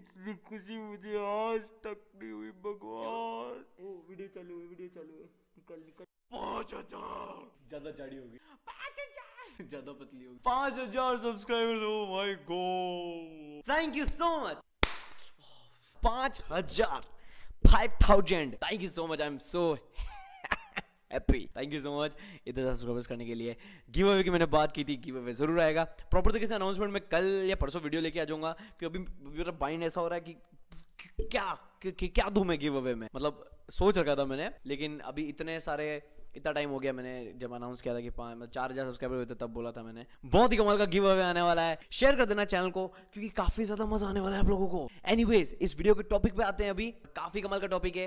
इतनी खुशी मुझे आज तक नहीं हुई भगवान ओ वीडियो चालू है वीडियो चालू है निकल निकल पाँच हजार ज्यादा जाड़ी होगी पाँच हजार ज्यादा पतली होगी पाँच हजार subscribers oh my god thank you so much पाँच हजार five thousand thank you so much I am so happy thank you so much इधर सब्सक्राइबर्स करने के लिए गिव अवे की मैंने बात की थी गिव अवे जरूर आएगा प्रॉपर तरीके से अनाउंसमेंट मैं कल या परसों वीडियो लेके आ जाऊंगा कि अभी मेरा माइंड ऐसा हो रहा है कि क्या कि, क्या दूं मैं गिव अवे में मतलब सोच रखा था मैंने लेकिन अभी इतने सारे इतना टाइम हो गया मैंने जब अनाउंस किया था कि पाँच मतलब चार हजार सब्सक्राइबर हुए थे तब बोला था मैंने बहुत ही कमाल का गिव अवे आने वाला है शेयर कर देना चैनल को क्योंकि काफी ज्यादा मजा आने वाला है आप लोगों को एनीवेज इस वीडियो के टॉपिक पे आते हैं अभी काफी कमाल का टॉपिक है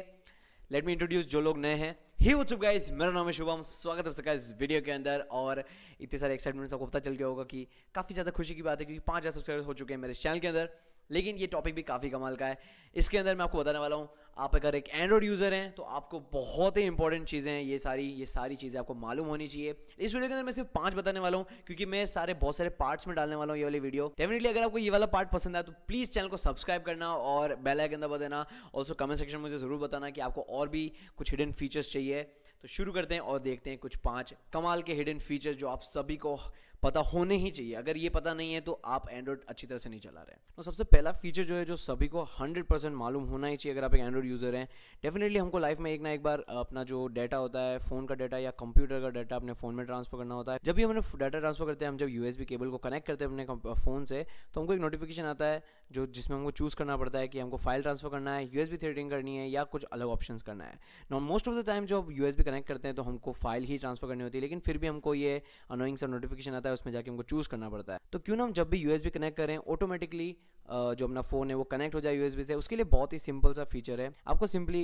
लेट मी इंट्रोड्यूस जो लोग नए हैं ही उत्सुक चुप इस मेरा नाम है शुभम स्वागत है सबका इस वीडियो के अंदर और इतने सारे एक्साइटमेंट्स आपको पता चल गया होगा कि काफ़ी ज़्यादा खुशी की बात है क्योंकि पाँच हज़ार सब्सक्राइबर्स हो चुके हैं मेरे चैनल के अंदर लेकिन ये टॉपिक भी काफ़ी कमाल का है इसके अंदर मैं आपको बताने वाला हूँ आप अगर एक एंड्रॉयड यूज़र हैं तो आपको बहुत ही इंपॉर्टेंट चीज़ें हैं ये सारी ये सारी चीज़ें आपको मालूम होनी चाहिए इस वीडियो के अंदर मैं सिर्फ पांच बताने वाला हूँ क्योंकि मैं सारे बहुत सारे पार्ट्स में डालने वाला हूँ ये वाली वीडियो डेफिनेटली अगर आपको ये वाला पार्ट पसंद आया तो प्लीज़ चैनल को सब्सक्राइब करना और बेल आइकन दबा देना ऑल्सो कमेंट सेक्शन में मुझे ज़रूर बताना कि आपको और भी कुछ हिडन फीचर्स चाहिए तो शुरू करते हैं और देखते हैं कुछ पाँच कमाल के हिडन फीचर्स जो आप सभी को पता होने ही चाहिए अगर ये पता नहीं है तो आप एंड्रॉयड अच्छी तरह से नहीं चला रहे तो सबसे पहला फीचर जो है जो सभी को हंड्रेड परसेंट मालूम होना ही चाहिए अगर आप एक एंड्रॉयड यूज़र हैं डेफिनेटली हमको लाइफ में एक ना एक बार अपना जो डाटा होता है फ़ोन का डाटा या कंप्यूटर का डाटा अपने फ़ोन में ट्रांसफर करना होता है जब भी हमने डाटा ट्रांसफर करते हैं हम जब यू केबल को कनेक्ट करते हैं अपने फ़ोन से तो हमको एक नोटिफिकेशन आता है जो जिसमें हमको चूज़ करना पड़ता है कि हमको फाइल ट्रांसफर करना है यू थ्रेडिंग करनी है या कुछ अलग ऑप्शन करना है not most of the time जब यू कनेक्ट करते हैं तो हमको फाइल ही ट्रांसफर करनी होती है लेकिन फिर भी हमको ये अनोइंग सा नोटिफिकेशन आता है है उसमें जाके हमको चूज़ करना पड़ता है तो क्यों ना हम जब भी यूएसबी कनेक्ट करें ऑटोमेटिकली जो अपना फ़ोन है वो कनेक्ट हो जाए यूएसबी से उसके लिए बहुत ही सिंपल सा फीचर है आपको सिंपली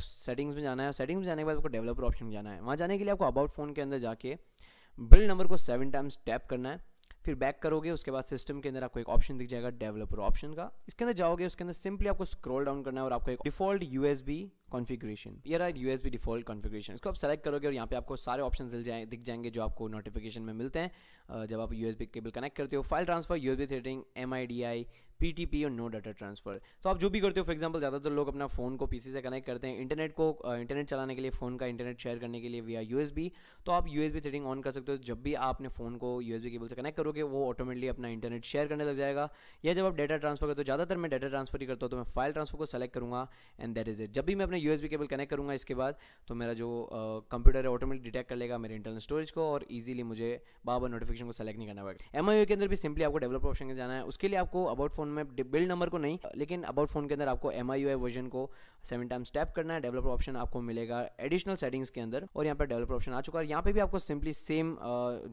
सेटिंग्स में जाना है सेटिंग्स में जाने के बाद आपको डेवलपर ऑप्शन में जाना है वहाँ जाने के लिए आपको अबाउट फ़ोन के अंदर जाके बिल नंबर को सेवन टाइम्स टैप करना है फिर बैक करोगे उसके बाद सिस्टम के अंदर आपको एक ऑप्शन दिख जाएगा डेवलपर ऑप्शन का इसके अंदर जाओगे उसके अंदर सिंपली आपको स्क्रॉल डाउन करना है और आपको एक डिफॉल्ट यूएसबी कॉन्फ़िगरेशन ये रहा बी डिफॉल्ट कॉन्फ़िगरेशन इसको आप सेलेक्ट करोगे और यहाँ पे आपको सारे ऑप्शन मिल जाए दिख जाएंगे जो आपको नोटिफिकेशन में मिलते हैं जब आप U S B cable connect करते हो file transfer U S B tethering M I I D P T P और नो डाटा ट्रांसफर तो आप जो भी करते हो फॉर एग्जाम्पल ज़्यादातर लोग अपना फ़ोन को पी सी से कनेक्ट करते हैं इंटरनेट को इंटरनेट चलाने के लिए फ़ोन का इंटरनेट शेयर करने के लिए वी बी तो आप U S B tethering on कर सकते हो जब भी आप अपने फ़ोन को यू एस बी केबल से कनेक्ट करोगे वो ऑटोमेटिकली अपना इंटरनेट शेयर करने लग जाएगा या जब आप डाटा ट्रांसफर करते हो ज़्यादातर मैं डाटा ट्रांसफर ही करता हूँ तो मैं फाइल ट्रांसफर को सेलेक्ट करूँगा एंड दैट इज़ इट जब भी मैं अपने मैं यू केबल कनेक्ट करूँगा इसके बाद तो मेरा जो कंप्यूटर है ऑटोमेटिक डिटेक्ट कर लेगा मेरे इंटरनल स्टोरेज को और ईजिली मुझे बार बार नोटिफिकेशन को सेलेक्ट नहीं करना पड़ेगा एम के अंदर भी सिंपली आपको डेवलप ऑप्शन के जाना है उसके लिए आपको अबाउट फोन में बिल्ड नंबर को नहीं लेकिन अबाउट फोन के अंदर आपको एम वर्जन को सेवन टाइम्स टैप करना है डेवलपर ऑप्शन आपको मिलेगा एडिशनल सेटिंग्स के अंदर और यहाँ पर डेवलपर ऑप्शन आ चुका है यहाँ पे भी आपको सिंपली सेम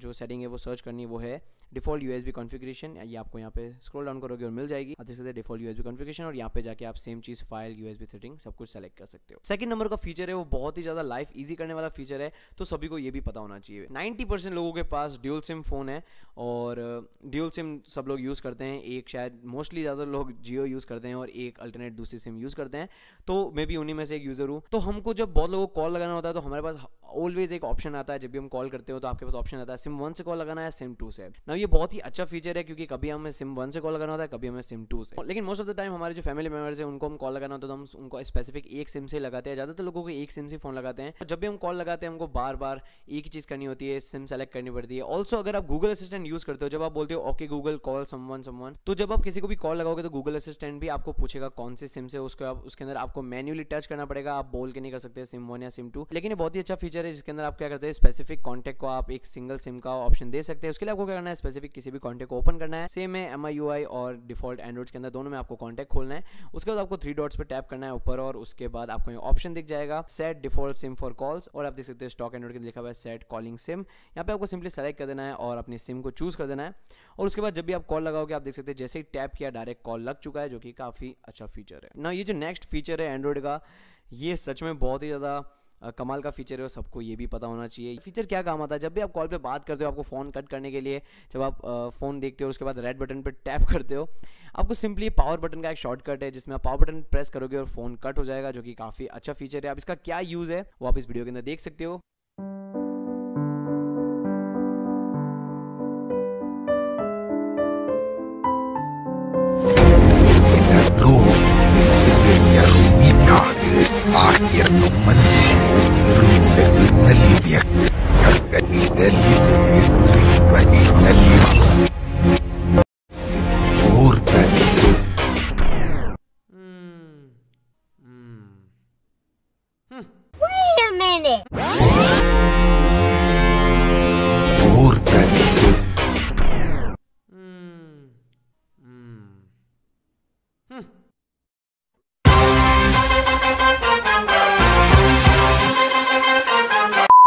जो सेटिंग है वो सर्च करनी वो है डिफॉल्ट यू एस कॉन्फिग्रेशन ये आपको यहाँ पे स्क्रॉल डाउन करोगे और मिल जाएगी अच्छे से डिफॉल्ट यू एस कॉन्फिग्रेशन और यहाँ पे जाके आप सेम चीज़ फाइल यू एस सेटिंग सब कुछ सेलेक्ट कर सकते सकते हो सेकंड नंबर का फीचर है वो बहुत ही ज्यादा लाइफ ईजी करने वाला फीचर है तो सभी को ये भी पता होना चाहिए 90 परसेंट लोगों के पास ड्यूल सिम फोन है और ड्यूल सिम सब लोग यूज़ करते हैं एक शायद मोस्टली ज़्यादा लोग जियो यूज़ करते हैं और एक अल्टरनेट दूसरी सिम यूज़ करते हैं तो मैं भी उन्हीं में से एक यूज़र हूँ तो हमको जब बहुत लोगों को कॉल लगाना होता है तो हमारे पास ऑलवेज एक ऑप्शन आता है जब भी हम कॉल करते हो तो आपके पास ऑप्शन आता है सिम वन से कॉल लगाना है सिम टू से ना ये बहुत ही अच्छा फीचर है क्योंकि कभी हमें सिम वन से कॉल लगाना होता है कभी हमें सिम टू से लेकिन मोस्ट ऑफ द टाइम हमारे जो फैमिली मेम्बर्स है उनको हम कॉल लगाना होता है तो हम उनको स्पेसिफिक एक सिम से लगाते हैं ज़्यादातर लोगों को एक सिम से फोन लगाते हैं जब भी हम कॉल लगाते हैं हमको बार बार एक ही चीज़ करनी होती है सिम सेलेक्ट करनी पड़ती है ऑल्सो अगर आप गूगल असिस्टेंट यूज़ करते हो जब आप बोलते हो okay Google call someone तो जब आप किसी को भी कॉल लगाओगे तो गूगल असिस्टेंट भी आपको पूछेगा कौन से सिम से उसको आप उसके अंदर आपको मैन्युअली टच करना पड़ेगा आप बोल के नहीं कर सकते सिम वन या सिम टू लेकिन बहुत ही अच्छा फीचर फीचर है जिसके अंदर आप क्या करते हैं स्पेसिफिक कॉन्टेक्ट को आप एक सिंगल सिम का ऑप्शन दे सकते हैं उसके लिए आपको क्या करना है स्पेसिफिक किसी भी कॉन्टेक्ट को ओपन करना है सेम है एम आई और डिफॉल्ट एंड्रॉइड के अंदर दोनों में आपको कॉन्टेक्ट खोलना है उसके बाद आपको थ्री डॉट्स पर टैप करना है ऊपर और उसके बाद आपको ऑप्शन दिख जाएगा set default sim for calls और आप देख सकते हैं स्टॉक एंड्रॉइड के लिखा हुआ है सेट कॉलिंग सिम यहाँ पे आपको सिंपली सेलेक्ट कर देना है और अपनी सिम को चूज कर देना है और उसके बाद जब भी आप कॉल लगाओगे आप देख सकते हैं जैसे ही टैप किया डायरेक्ट कॉल लग चुका है जो कि काफ़ी अच्छा फीचर है ना ये जो नेक्स्ट फीचर है एंड्रॉइड का ये सच में बहुत ही ज़्यादा कमाल का फीचर है और सबको ये भी पता होना चाहिए फीचर क्या काम आता है जब भी आप कॉल पे बात करते हो आपको फ़ोन कट करने के लिए जब आप फ़ोन देखते हो उसके बाद रेड बटन पे टैप करते हो आपको सिंपली पावर बटन का एक शॉर्टकट है जिसमें आप पावर बटन प्रेस करोगे और फ़ोन कट हो जाएगा जो कि काफ़ी अच्छा फीचर है आप इसका क्या यूज़ है वो आप इस वीडियो के अंदर देख सकते हो Akhir Numan minute.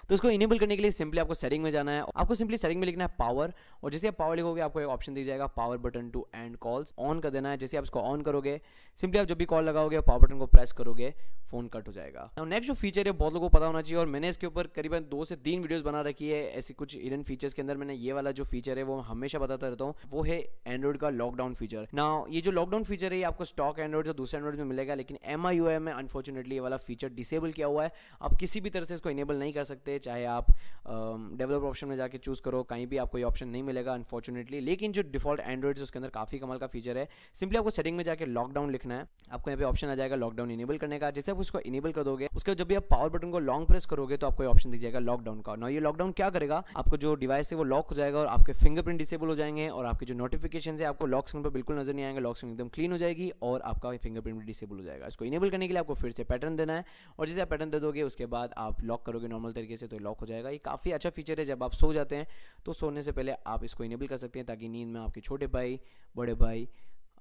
तो इसको इनेबल करने के लिए सिंपली आपको सेटिंग में जाना है आपको सिंपली सेटिंग में लिखना है पावर और जैसे आप पावर लिखोगे आपको एक ऑप्शन दी जाएगा power button to end calls on कर देना है जैसे आप इसको ऑन करोगे सिंपली आप जब भी कॉल लगाओगे पावर बटन को प्रेस करोगे फोन कट हो जाएगा नेक्स्ट जो फीचर है बहुत लोगों को पता होना चाहिए और मैंने इसके ऊपर करीबन दो से तीन वीडियोस बना रखी है ऐसे कुछ इन फीचर्स के अंदर मैंने ये वाला जो फीचर है वो हमेशा बताता रहता हूँ वो है एंड्रॉइड का लॉकडाउन फीचर ना ये जो लॉकडाउन फीचर है आपको स्टॉक एंड्रॉइड तो दूसरे एंड्रॉइड में मिलेगा लेकिन एम में अनफॉर्चुनेटली ये वाला फीचर डिसेबल किया हुआ है आप किसी भी तरह से इसको इनेबल नहीं कर सकते चाहे आप डेवलपर ऑप्शन में जाके चूज़ करो कहीं भी आपको ये ऑप्शन नहीं मिलेगा अनफॉर्चुनेटली लेकिन जो डिफॉल्ट एंड्रॉइड उसके अंदर काफ़ी कमाल का फीचर है सिंपली आपको सेटिंग में जाकर लॉकडाउन लिखना है आपको यहाँ पे ऑप्शन आ जाएगा लॉकडाउन इनेबल करने का जैसे आप उसको इनेबल कर दोगे उसके जब भी आप पावर बटन को लॉन्ग प्रेस करोगे तो आपको ऑप्शन दी जाएगा लॉकडाउन का ना ये लॉकडाउन क्या करेगा आपको जो डिवाइस है वो लॉक हो जाएगा और आपके फिंगरप्रिंट डिसेबल हो जाएंगे और आपके जो नोटिफिकेशन है आपको लॉक स्क्रीन पर बिल्कुल नजर नहीं आएंगे लॉक स्क्रीन एकदम क्लीन हो जाएगी और आपका फिंगरप्रिंट डिसेबल हो जाएगा इसको इनेबल करने के लिए आपको फिर से पैटर्न देना है और जैसे आप पैटर्न दे दोगे उसके बाद आप लॉक करोगे नॉर्मल तरीके से तो लॉक हो जाएगा ये काफ़ी अच्छा फीचर है जब आप सो जाते हैं तो सोने से पहले आप इसको इनेबल कर सकते हैं ताकि नींद में आपके छोटे भाई बड़े भाई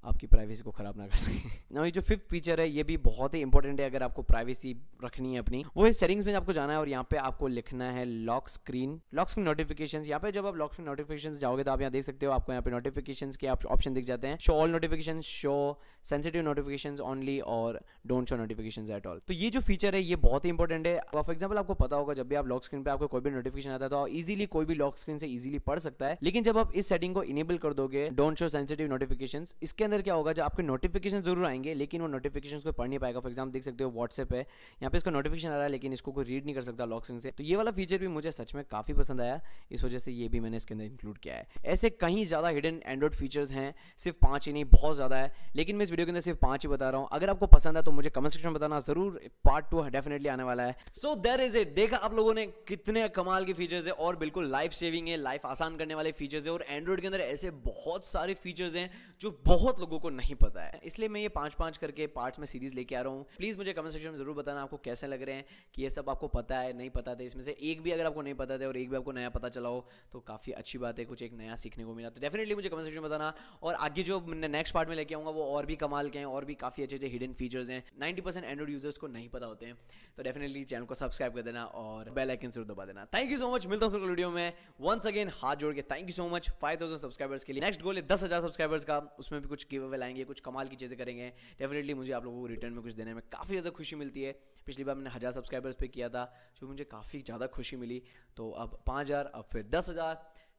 आपकी प्राइवेसी को ख़राब ना कर सके ना ये जो फिफ्थ फीचर है ये भी बहुत ही इंपॉर्टेंट है अगर आपको प्राइवेसी रखनी है अपनी वो है सेटिंग्स में आपको जाना है और यहाँ पे आपको लिखना है lock screen lock screen notification यहाँ पे जब आप लॉक स्क्रीन नोटिफिकेशन जाओगे तो आप यहाँ देख सकते हो आपको यहाँ पे नोटिफिकेशन के ऑप्शन दिख जाते हैं show all notification show sensitive notification only और don't show notification at all तो ये जो फीचर है ये बहुत ही इंपॉर्टेंट है फॉर एग्जाम्पल आपको पता होगा जब भी आप लॉक स्क्रीन पर आपको कोई भी नोटिफिकेशन आता है तो ईजिली कोई भी लॉक स्क्रीन से ईजिली पढ़ सकता है लेकिन जब आप इस सेटिंग को इनेबल कर दोगे डोंट शो सेंसिटिव नोटिफिकेशन इसके अंदर अंदर क्या होगा जब आपके नोटिफिकेशन जरूर आएंगे लेकिन वो नोटिफिकेशन को पढ़ नहीं पाएगा फॉर एग्जाम्पल देख सकते हो व्हाट्सएप है यहाँ पे इसका नोटिफिकेशन आ रहा है लेकिन इसको कोई रीड नहीं कर सकता लॉक स्क्रीन से तो ये वाला फीचर भी मुझे सच में काफ़ी पसंद आया इस वजह से ये भी मैंने इसके अंदर इंक्लूड किया है ऐसे कहीं ज़्यादा हिडन एंड्रॉइड फीचर्स हैं सिर्फ पांच ही नहीं बहुत ज़्यादा है लेकिन मैं इस वीडियो के अंदर सिर्फ पांच ही बता रहा हूँ अगर आपको पसंद है तो मुझे कमेंट सेक्शन में बताना जरूर पार्ट टू डेफिनेटली आने वाला है सो देर इज इट देखा आप लोगों ने कितने कमाल के फीचर्स है और बिल्कुल लाइफ सेविंग है लाइफ आसान करने वाले फीचर्स है और एंड्रॉइड के अंदर ऐसे बहुत सारे फीचर्स हैं जो बहुत बहुत लोगों को नहीं पता है इसलिए मैं ये पांच पांच करके पार्ट्स में सीरीज लेके आ रहा हूँ प्लीज़ मुझे कमेंट सेक्शन में जरूर बताना आपको कैसे लग रहे हैं कि ये सब आपको पता है नहीं पता था तो इसमें से एक भी अगर आपको नहीं पता था और एक भी आपको नया पता चला हो तो काफ़ी अच्छी बात है कुछ एक नया सीखने को मिला तो डेफिनेटली मुझे कमेंट सेक्शन में बताना और आगे जो नेक्स्ट पार्ट में लेके आऊंगा वो और भी कमाल के हैं और भी काफ़ी अच्छे अच्छे हिडन फीचर्स हैं नाइनटी परसेंट एंड्रॉइड यूजर्स को नहीं पता होते हैं तो डेफिनेटली चैनल को सब्सक्राइब कर देना और बेल आइकन जरूर दबा देना थैंक यू सो मच मिलता हूँ वीडियो में वंस अगेन हाथ जोड़ के thank you so much five thousand subscribers के लिए नेक्स्ट गोल है दस हजार सब्सक्राइबर्स का उसमें भी कुछ कुछ गिव अवे लाएंगे कुछ कमाल की चीज़ें करेंगे डेफिनेटली मुझे आप लोगों को रिटर्न में कुछ देने में काफ़ी ज़्यादा खुशी मिलती है पिछली बार मैंने हज़ार सब्सक्राइबर्स पे किया था जो मुझे काफ़ी ज़्यादा खुशी मिली तो अब पाँच अब फिर दस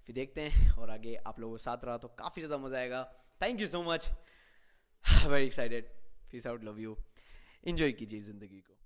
फिर देखते हैं और आगे आप लोगों के साथ रहा तो काफ़ी ज़्यादा मज़ा आएगा thank you so much very excited peace out love you enjoy कीजिए ज़िंदगी को